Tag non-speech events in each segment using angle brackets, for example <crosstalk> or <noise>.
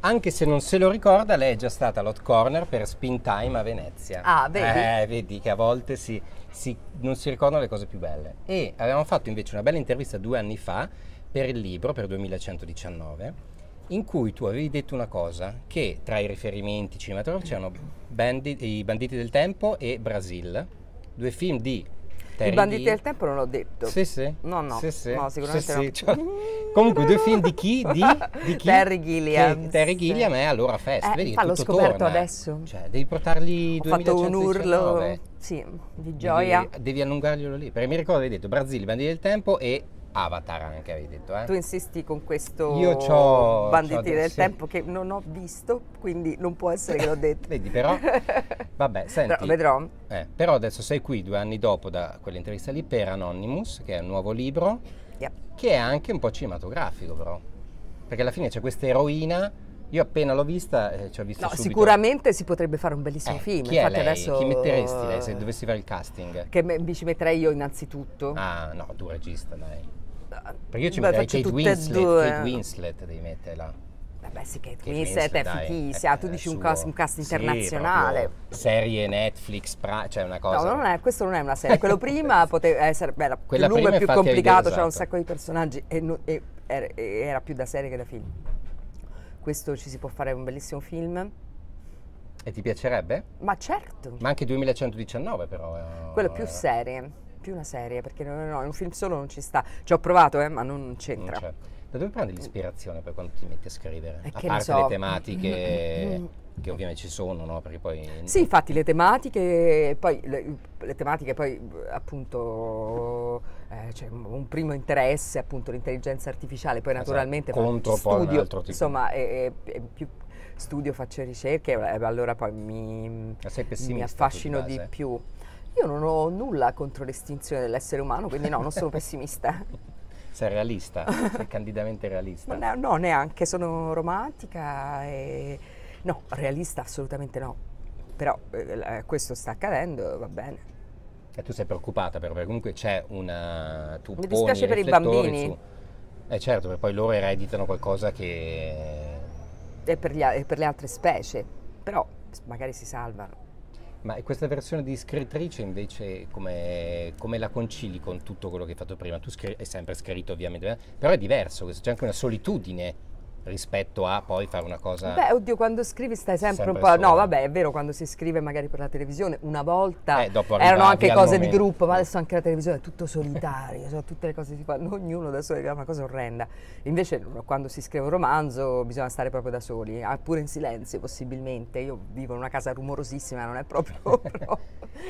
anche se non se lo ricorda, lei è già stata all'hot corner per Spin Time a Venezia. Ah, vedi? Eh, vedi che a volte si, si, non si ricordano le cose più belle. E avevamo fatto invece una bella intervista due anni fa per il libro, per 2119, in cui tu avevi detto una cosa, che tra i riferimenti cinematografici c'erano Bandit, I banditi del tempo e Brasil, due film di i banditi del tempo non l'ho detto. Sì, sì. No, no. Sì, sì. No, sicuramente sì, no. Cioè, comunque, due film di chi? Di, di chi? Terry Gilliam. Che, Terry Gilliam è allora festa. Eh, Vedi, fa, l'ho scoperto torna. adesso. Cioè, devi portargli due Ho fatto un urlo sì, di gioia. Devi, devi allungarglielo lì. Perché mi ricordo, hai detto Brasile, banditi del tempo e Avatar anche avevi detto, eh? Tu insisti con questo Io c'ho, banditi c'ho, del sì. tempo che non ho visto, quindi non può essere che l'ho <laughs> detto. Vedi, però, vabbè, senti. Però, vedrò. Eh, però adesso sei qui due anni dopo da quell'intervista lì per Anonymous, che è un nuovo libro, yep. che è anche un po' cinematografico però. Perché alla fine c'è questa eroina io appena l'ho vista, eh, ci ho visto no, subito. Sicuramente si potrebbe fare un bellissimo eh, film. Chi, Infatti è lei? Adesso, chi metteresti lei se dovessi fare il casting? Che mi ci metterei io innanzitutto. Ah no, tu regista dai. Perché io ci metterei Kate Winslet, Kate Winslet devi mettere là. Vabbè sì, Kate, Kate Winslet, Winslet è fighissima, tu dici un cast, un cast, internazionale. Sì, serie Netflix, pra, cioè una cosa... No, non è, questo non è una serie, quello <laughs> prima poteva essere, eh, beh, era Quella più lungo e più complicato, c'era esatto. un sacco di personaggi e, no, e era, era più da serie che da film. Questo ci si può fare un bellissimo film. E ti piacerebbe? Ma certo. Ma anche 2119 però. Eh, quello più serie più una serie, perché no, no, un film solo non ci sta. Ci ho provato, eh, ma non c'entra. Non da dove prendi l'ispirazione per quando ti metti a scrivere? Eh, a parte so. le tematiche mm, mm. che ovviamente ci sono, no? Perché poi... Sì, infatti le tematiche, poi, le, le tematiche poi appunto eh, c'è un primo interesse appunto l'intelligenza artificiale, poi esatto. naturalmente contro studio, un altro tipo. Insomma, è, è, è più studio, faccio ricerche eh, allora poi mi, mi affascino di più. Io non ho nulla contro l'estinzione dell'essere umano, quindi no, non sono pessimista. <laughs> sei realista, sei candidamente realista. No, no, neanche, sono romantica e... No, realista assolutamente no. Però eh, questo sta accadendo, va bene. E tu sei preoccupata però, perché comunque c'è una... Tu Mi dispiace per i bambini. Su... Eh certo, perché poi loro ereditano qualcosa che... E per, gli, e per le altre specie, però magari si salvano. Ma questa versione di scrittrice invece come, come, la concili con tutto quello che hai fatto prima? Tu scri- hai sempre scritto ovviamente, eh, però è diverso c'è anche una solitudine rispetto a poi fare una cosa... Beh, oddio, quando scrivi stai sempre, sempre un po'... Solo. No, vabbè, è vero, quando si scrive magari per la televisione, una volta eh, erano anche cose di gruppo, ma adesso anche la televisione è tutto solitario, sono cioè, tutte le cose che si fanno, ognuno da solo, è una cosa orrenda. Invece quando si scrive un romanzo bisogna stare proprio da soli, ah, pure in silenzio possibilmente. Io vivo in una casa rumorosissima, non è proprio... <laughs>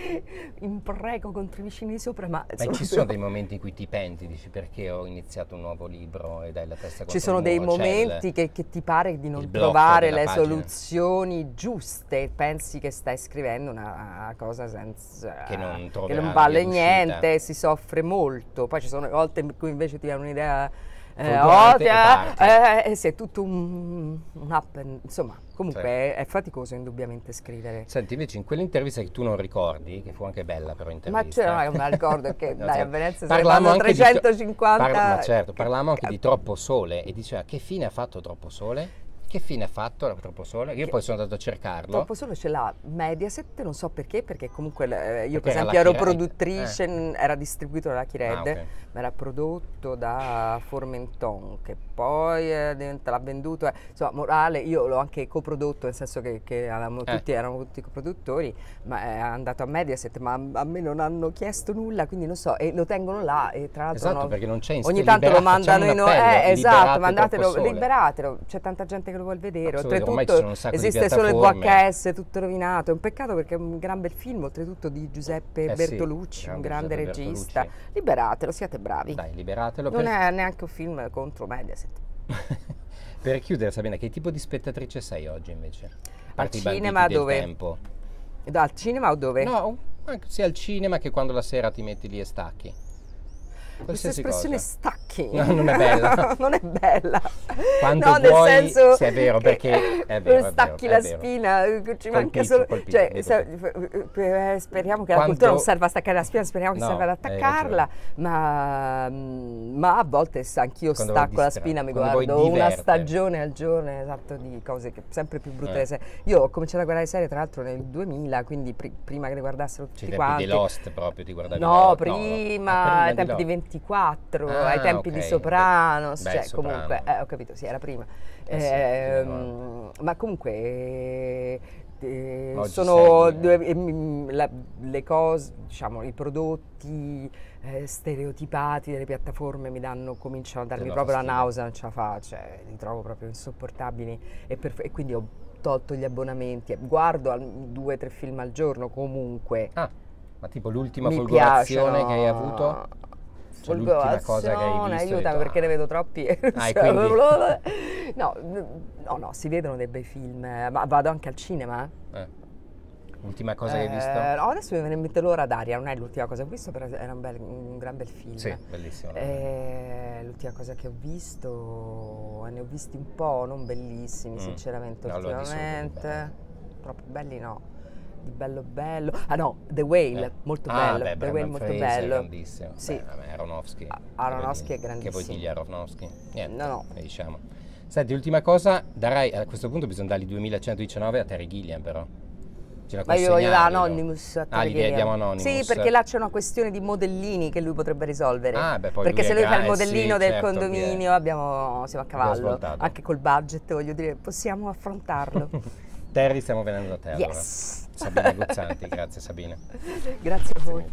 Imprego contro i vicini di sopra, ma... Ma ci sono dei momenti in cui ti penti, dici perché ho iniziato un nuovo libro e dai la testa contro Ci sono dei cioè, momenti senti che, che, ti pare di non trovare le pagina. soluzioni giuste, pensi che stai scrivendo una cosa senza, che non, che non vale niente, si soffre molto, poi ci sono volte in cui invece ti viene un'idea eh, odia, eh, eh, sì, è tutto un, un up, insomma, comunque sì. Certo. è, è, faticoso indubbiamente scrivere. Senti, invece in quell'intervista che tu non ricordi, che fu anche bella però intervista. Ma c'era, non me la ricordo, che <laughs> no, dai, a Venezia parlammo 350... Di, parla, ma certo, parlavamo anche di eh. Troppo Sole e diceva che fine ha fatto Troppo Sole? Che fine ha fatto Troppo Sole? Io che poi sono andato a cercarlo. Troppo Sole ce l'ha Mediaset, non so perché, perché comunque eh, io perché per esempio ero eh. produttrice, eh. era distribuito dalla Kired, ah, okay era prodotto da Formenton, che poi l'ha venduto. Eh. Insomma, Morale, io l'ho anche coprodotto, nel senso che, che avevamo eh. tutti, erano tutti coproduttori, ma è andato a Mediaset, ma a me non hanno chiesto nulla, quindi non so, e lo tengono là e tra l'altro... Esatto, no, perché non c'è in Ogni tanto lo mandano in... Eh, esatto, mandatelo, liberatelo, c'è tanta gente che lo vuole vedere, oltretutto esiste solo il VHS, tutto rovinato, è un peccato perché è un gran bel film, oltretutto di Giuseppe eh Bertolucci, sì, un grande Giuseppe regista. Bertolucci. Liberatelo, siate siete bravi. Dai, liberatelo. Non per... è neanche un film contro Mediaset. <laughs> per chiudere, Sabina, che tipo di spettatrice sei oggi invece? Al cinema dove? Tempo. Dal cinema o dove? No, sia al cinema che quando la sera ti metti lì e stacchi. Questa espressione cosa. stacchi. No, non è bella. <laughs> non è bella. Quando no, vuoi, nel senso se è vero, perché è vero. Non <laughs> stacchi vero, la spina, eh, ci colpito, manca solo... Colpito, cioè, colpito. Eh, speriamo che Quanto... la cultura non serva a staccare la spina, speriamo no, che serva ad attaccarla, ma, mm, ma, a volte anch'io Quando stacco la spina, mi Quando guardo una stagione al giorno, esatto, di cose che sempre più brutte. Eh. Io ho cominciato a guardare serie, tra l'altro, nel 2000, quindi pr prima che le guardassero tutti Ci quanti. Ci ah, di Lost proprio, di guardare No, prima, no, no. Ah, prima tempi di 20 24, ah, ai tempi okay. di Sopranos, Beh, cioè soprano. comunque, eh, ho capito, sì, era prima. Eh, sì, ehm, ma comunque eh, sono due, eh, mm, la, le cose, diciamo, i prodotti eh, stereotipati delle piattaforme mi danno, cominciano a darmi proprio fastidio. la nausea, non ce la faccio, cioè, li trovo proprio insopportabili e, per, e, quindi ho tolto gli abbonamenti. Guardo al, due o tre film al giorno comunque. Ah, ma tipo l'ultima folgorazione piace, no. che hai avuto? Cioè, l'ultima cosa che hai visto, aiutami detto, perché ah. ne vedo troppi. Ah, <laughs> cioè, no, no, no, si vedono dei bei film, ma vado anche al cinema. Eh. Ultima cosa eh, che hai visto? Eh, no, adesso mi viene in mente l'ora d'aria, non è l'ultima cosa che ho visto, però era un, bel, un gran bel film. Sì, bellissimo. Eh, l'ultima cosa che ho visto, ne ho visti un po', non bellissimi mm. sinceramente no, ultimamente, troppo belli no bello bello. Ah no, The Whale, eh. molto ah, bello. Beh, The Whale molto Fraser, bello. grandissimo. Sì. Beh, vabbè, Aronofsky. Ah, Aronofsky è grandissimo. Che poi gli Aronofsky. Niente, no, no. diciamo. Senti, ultima cosa, darai, a questo punto bisogna dargli 2119 a Terry Gilliam però. Ma io voglio da Anonymous a Ah, diamo Anonymous. Sì, perché là c'è una questione di modellini che lui potrebbe risolvere. Ah, beh, poi perché lui se lui fa il eh, modellino sì, del certo, condominio abbiamo, siamo a cavallo. Anche col budget, voglio dire, possiamo affrontarlo. <laughs> Terry, stiamo venendo da te yes. allora. Sabina Guzzanti, grazie Sabine. <laughs> Grazie a voi.